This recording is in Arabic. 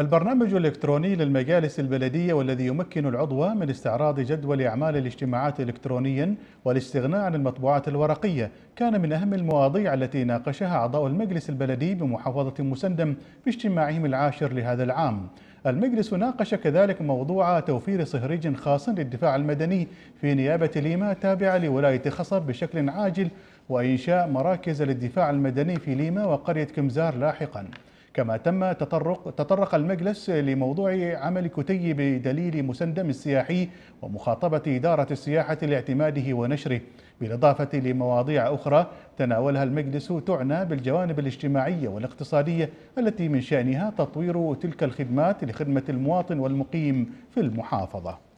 البرنامج الإلكتروني للمجالس البلدية والذي يمكن العضو من استعراض جدول أعمال الاجتماعات إلكترونيا والاستغناء عن المطبوعات الورقية كان من أهم المواضيع التي ناقشها أعضاء المجلس البلدي بمحافظة مسندم في اجتماعهم العاشر لهذا العام المجلس ناقش كذلك موضوع توفير صهريج خاص للدفاع المدني في نيابة ليما تابعة لولاية خصب بشكل عاجل وإنشاء مراكز للدفاع المدني في ليما وقرية كمزار لاحقاً كما تم تطرق تطرق المجلس لموضوع عمل كتي بدليل مسندم السياحي ومخاطبة إدارة السياحة لاعتماده ونشره بالإضافة لمواضيع أخرى تناولها المجلس تعنى بالجوانب الاجتماعية والاقتصادية التي من شأنها تطوير تلك الخدمات لخدمة المواطن والمقيم في المحافظة